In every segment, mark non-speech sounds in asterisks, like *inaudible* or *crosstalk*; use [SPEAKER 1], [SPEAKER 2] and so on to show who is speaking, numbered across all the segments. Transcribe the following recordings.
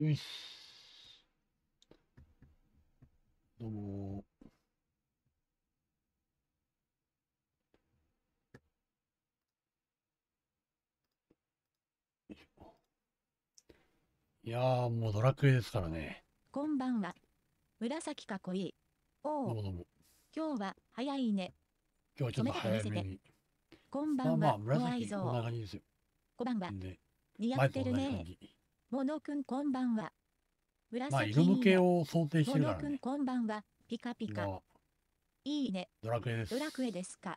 [SPEAKER 1] ういどうもいやーもうドラクエですからね
[SPEAKER 2] こんばんは紫かっこいい
[SPEAKER 1] おおう
[SPEAKER 2] 今日は早いね
[SPEAKER 1] 今日はちょっと早いね
[SPEAKER 2] こんばんは、まあまあ、紫こんな感じですよこんばんは似合ってるねモノくんこんばんは。まあ、色抜けを想定してるからね。モノくんこんばんは。ピカピカ。いいね。
[SPEAKER 1] ドラクエです。ドラク
[SPEAKER 2] エですか。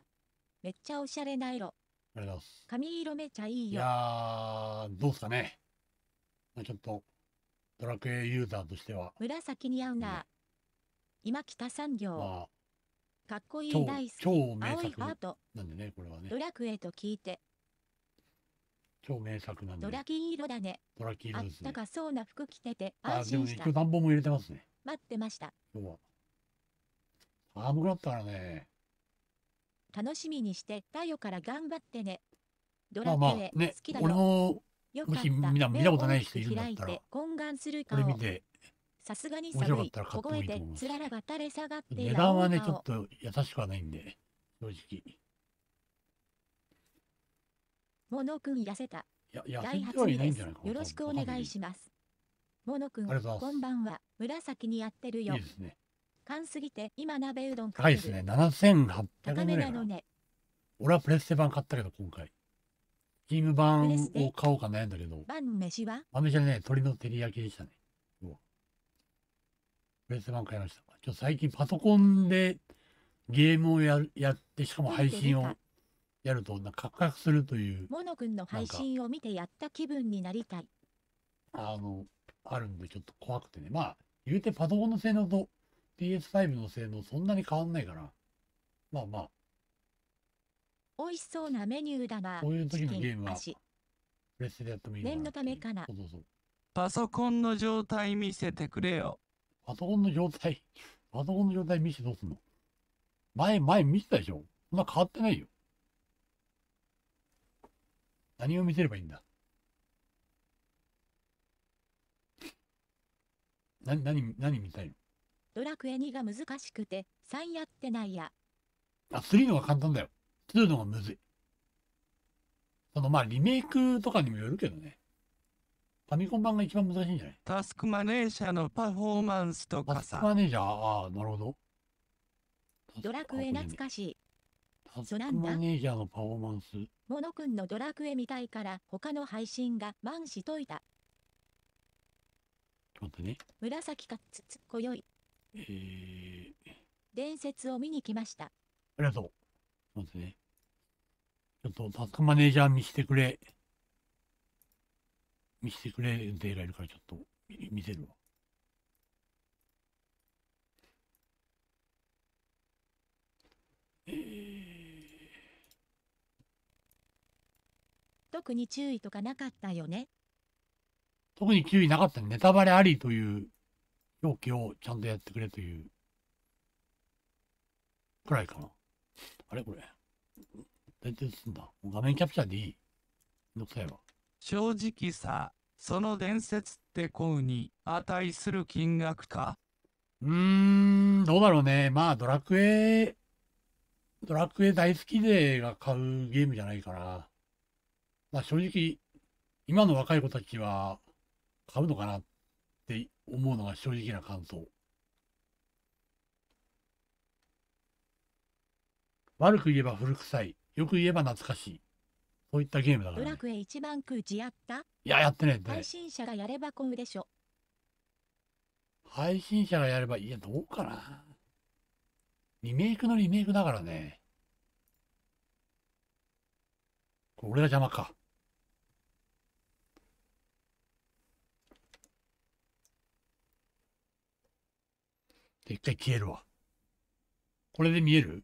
[SPEAKER 2] めっちゃおしゃれな色。ありがとうございます。髪色めちゃいいよ。い
[SPEAKER 1] やどうすかね。まあ、ちょっと、ドラクエユーザーとしては。
[SPEAKER 2] 紫に合うな。今北産業。まあ、かっこいい大好き。超超名作
[SPEAKER 1] なんでね、これはね。ド
[SPEAKER 2] ラクエと聞いて、
[SPEAKER 1] 超名作なんで。ドラ
[SPEAKER 2] キー色だね。
[SPEAKER 1] ドラキー色です、ね、あっ
[SPEAKER 2] たかそうな服着てて安心した。あ、でもね、今日暖
[SPEAKER 1] 房も入れてますね。
[SPEAKER 2] 待ってました。
[SPEAKER 1] 今日は。寒くなったらね。
[SPEAKER 2] 楽しみにして太陽から頑張ってね。ドラキーね、好きだよ。まあまあね、俺の、もしみんな見たことない人いるんだったら、懇願するこれ見て、さすがに寒い。凍えて、つららが垂れ下がって値段はね、ちょっ
[SPEAKER 1] と優しくはないんで、正直。
[SPEAKER 2] モノ君痩せた。
[SPEAKER 1] い第8位です。よ
[SPEAKER 2] ろしくお願いします。モノ君、こんばんは。紫にやってるよ。いいですね。寒すぎて、今鍋うどん高いですね。7800
[SPEAKER 1] 円高めなのね。俺はプレステ版買ったけど、今回。スチーム版を買おうか悩んだけど。
[SPEAKER 2] 晩飯は
[SPEAKER 1] 晩飯はね、鶏の照り焼きでしたね。プレステ版買いました。ちょっと最近パソコンでゲームをややって、しかも配信をやると、なんか、カクカクするという、
[SPEAKER 2] モノ君の配信を見てやった気分になり
[SPEAKER 1] たい。あの、あるんで、ちょっと怖くてね。まあ、言うてパソコンの性能と PS5 の性能、そんなに変わんないから、まあまあ。
[SPEAKER 2] 美味しそうなメニューだな。こういう時のゲームは、
[SPEAKER 1] プ
[SPEAKER 3] レスでやってもいいな。念のためかな。そうそうそう。パソコンの状態見せてくれよ。パソコンの状
[SPEAKER 1] 態、パソコンの状態見せてどうすんの前、前見てたでしょそんな変わってないよ。何を見せればいいんだ何、何、何見たいの
[SPEAKER 2] ドラクエ2が難しくて、3やってないや。
[SPEAKER 1] あ、3のが簡単だよ。2のがむずい。その、まあ、リメイクとかにもよるけどね。ファミコン版が一番難しいんじゃない
[SPEAKER 3] タスクマネージャーのパフォーマンスとかさ。タスクマネージャー、ああ、なるほど。
[SPEAKER 2] ドラクエ懐かしい。
[SPEAKER 3] タ
[SPEAKER 1] スクマネージャーのパフォーマンス。
[SPEAKER 2] モノ君のドラクエみたいから他の配信が満しといた。ちょっと待ってね。紫かつつ、こよい。
[SPEAKER 1] えー、
[SPEAKER 2] 伝説を見に来ました。あ
[SPEAKER 1] りがとう。そうっすね。ちょっと、パックマネージャー見してくれ。見してくれってられるから、ちょっと、見せるわ。えー
[SPEAKER 2] 特に注意とかなかったよね。
[SPEAKER 1] 特に注意なかったネタバレありという表記をちゃんとやってくれというくらいかな。あれこれ。大体すんだ。画面キャプチャーでいい。
[SPEAKER 3] めんどくさいわ。正直さ、その伝説ってうに値する金額かうーん、どうだろうね。まあ、ドラクエ、ドラクエ大好き
[SPEAKER 1] でが買うゲームじゃないから。まあ正直、今の若い子たちは買うのかなって思うのが正直な感想。悪く言えば古臭い、よく言えば懐かしい。そういったゲームだから、ね。ドラ
[SPEAKER 2] クエ一番くじやったい
[SPEAKER 1] や、やってねい。配
[SPEAKER 2] 信者がやればこうでしょ。
[SPEAKER 1] 配信者がやれば、いや、どうかな。リメイクのリメイクだからね。これが邪魔か。絶対消えるわ。これで見える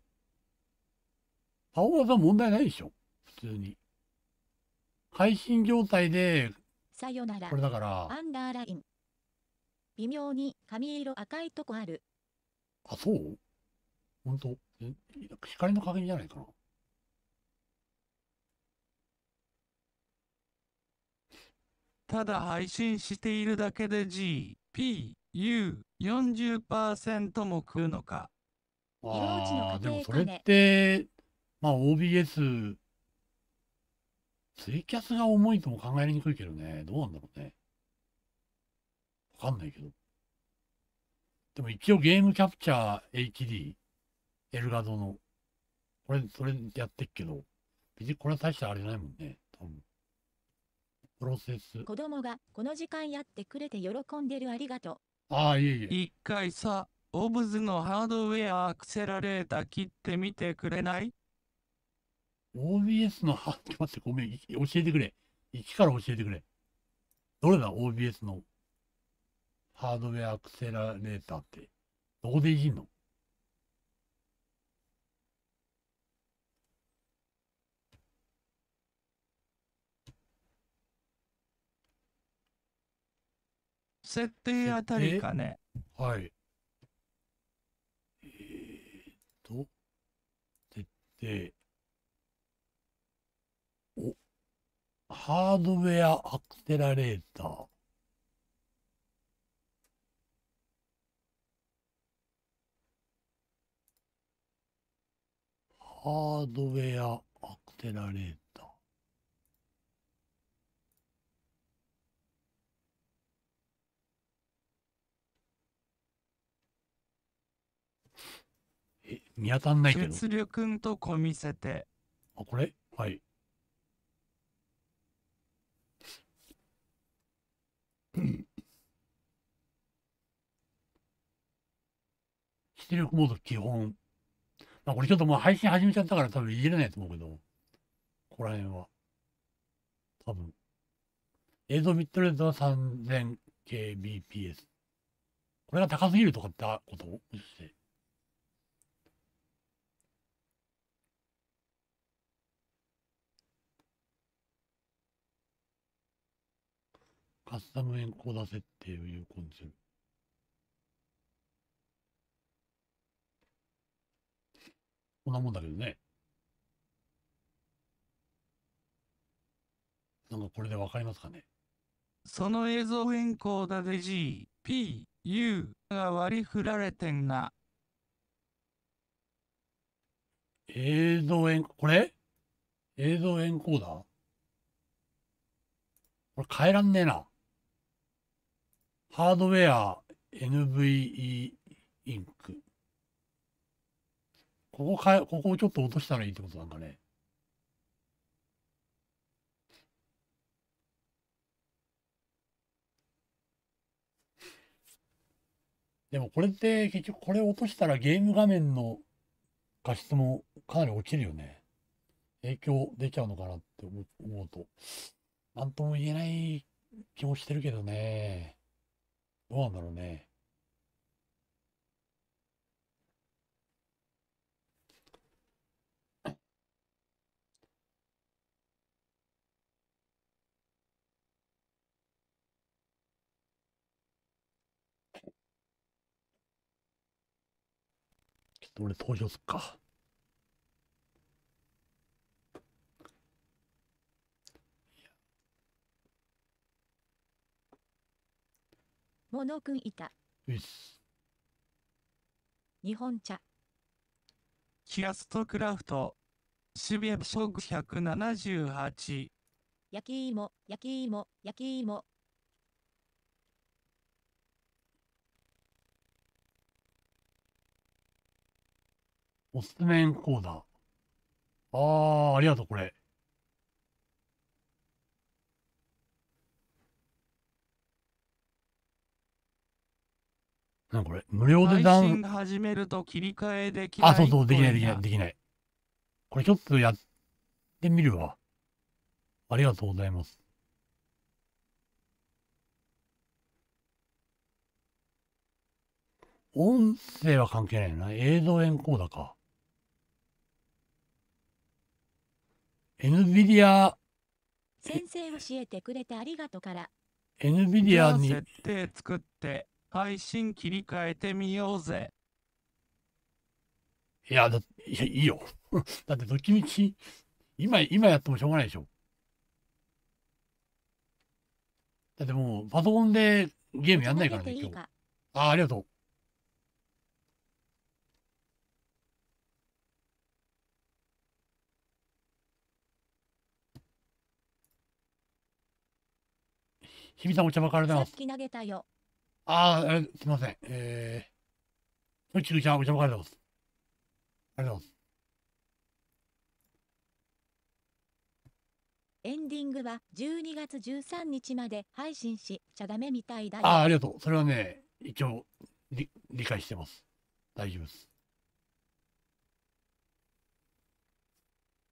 [SPEAKER 1] 青技問題ないでしょ普通に。配信状態で、
[SPEAKER 2] さよなら。これだから。アンダーライン。微妙に髪色赤いとこある。
[SPEAKER 1] あ、そう本当光の加減じゃないかな。
[SPEAKER 3] ただ配信しているだけで GP。U40% も食うのか。ああ、でもそれって、まあ
[SPEAKER 1] OBS、ツイキャスが重いとも考えにくいけどね、どうなんだろうね。わかんないけど。でも一応ゲームキャプチャー HD、エルガドの、これ、それやってっけど、別にこれは大したあれないもんね、多分。プロセス。子
[SPEAKER 2] 供がこの時間やってくれて喜んでるありがとう。
[SPEAKER 3] ああ、いえいえ。一回さ、オブズのハードウェアアクセラレータ切ってみてくれない
[SPEAKER 1] ?OBS のハ、待って、ごめん、教えてくれ。一から教えてくれ。どれだ、OBS のハードウェアアクセラレーターって。どこでいじんの
[SPEAKER 3] 設定あたりかね。はい。
[SPEAKER 1] えと、設定。お、ハードウェアアクセラレーター。ハードウェアアクセラレーター。
[SPEAKER 3] 見当たんないけど。血んとこ見せて。あ、これはい。
[SPEAKER 1] 出 *coughs* 力モード基本。まあ、これちょっともう配信始めちゃったから多分いじれないと思うけど、ここら辺は。多分。映像ミッドレッドは 3000kbps。これが高すぎるとかってこともしして。カスタムエンコーダ設定を有効にする。こんなもんだけどね。なんかこれでわかりますかね
[SPEAKER 3] その映像エン変更だで G、P、U が割り振られてんな。映像エン、こ
[SPEAKER 1] れ映像エンコーダーこれ変えらんねえな。ハードウェア NVE インク。ここかここをちょっと落としたらいいってことなんかね。でもこれって結局これ落としたらゲーム画面の画質もかなり落ちるよね。影響出ちゃうのかなって思うと、なんとも言えない気もしてるけどね。どうなんだろうね。ちょっと俺投票すっか。
[SPEAKER 2] 小野くんいた。うっ日本茶。
[SPEAKER 3] キアストクラフト。渋谷食178。
[SPEAKER 2] 焼き芋、焼き芋、焼き芋。
[SPEAKER 1] おすすめコーナー。あー、ありがとう、これ。なんこれ無料でダウン。
[SPEAKER 3] 始めると切り替えできない。あ、そうそう、できない、できない、できない。
[SPEAKER 1] これちょっとやってみるわ。ありがとうございます。音声は関係ないな。映像エンコーダーか。
[SPEAKER 3] NVIDIA。
[SPEAKER 2] 先生教えてくれてありがとうから。
[SPEAKER 3] NVIDIA に。設定作って配信切り替えてみようぜ。
[SPEAKER 1] いや、だいや、いいよ。*laughs* だってどっちみち、今、今やってもしょうがないでしょ。だってもう、パソコンでゲームやんないからね、今日。ああ、ありがとう。日さんお茶ばかりだ。さっ
[SPEAKER 2] き投げたよ。
[SPEAKER 1] ああ、すみません。えー、宇宙じゃお邪魔かれてます。ありがとうございます。
[SPEAKER 2] エンディングは12月13日まで配信しちゃだめみたいだよ。ああ、ありがとう。それはね、
[SPEAKER 1] 一応理理解してます。大丈夫です。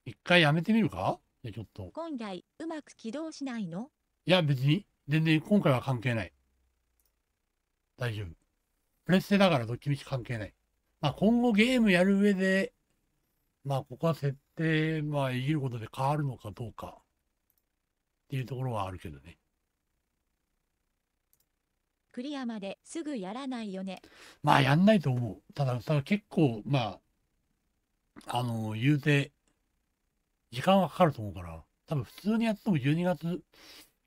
[SPEAKER 1] 一回やめてみるかじちょっと。
[SPEAKER 2] 今回、うまく起動しないの
[SPEAKER 1] いや、別に。全然今回は関係ない。大丈夫。プレステだからどっちみち関係ない。まあ、今後ゲームやる上で、まあ、ここは設定、まあ、いじることで変わるのかどうか、っていうところはあるけどね。
[SPEAKER 2] クリアまですぐやらないよね。
[SPEAKER 1] まあ、やんないと思う。ただ、ただ結構、まあ、あの、言うて、
[SPEAKER 3] 時間はかかると思うから、多分普通にやっても12月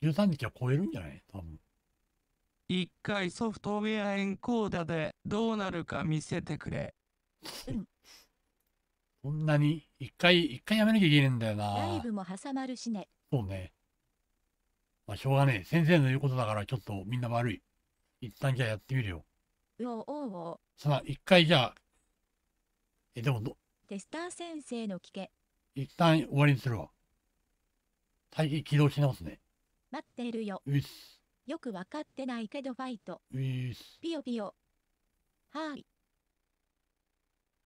[SPEAKER 3] 13日は超えるんじゃない多分。一回ソフトウェアエンコーダでどうなるか見せてくれ。こんなに、一回、一回やめ
[SPEAKER 1] なきゃいけないんだよな。ライ
[SPEAKER 2] ブも挟まるしね。
[SPEAKER 1] そうね。まあ、しょうがねえ。先生の言うことだから、ちょっとみんな悪い。一旦じゃあやってみるよ。
[SPEAKER 2] おうおうおう。
[SPEAKER 1] さあ、一回じゃあ、え、でもど、
[SPEAKER 2] テスター先生の聞け。
[SPEAKER 1] 一旦終わりにするわ。待機起動し直すね。
[SPEAKER 2] 待ってるよ。よし。よくわかってないけどファイト。ピヨピヨ。はい。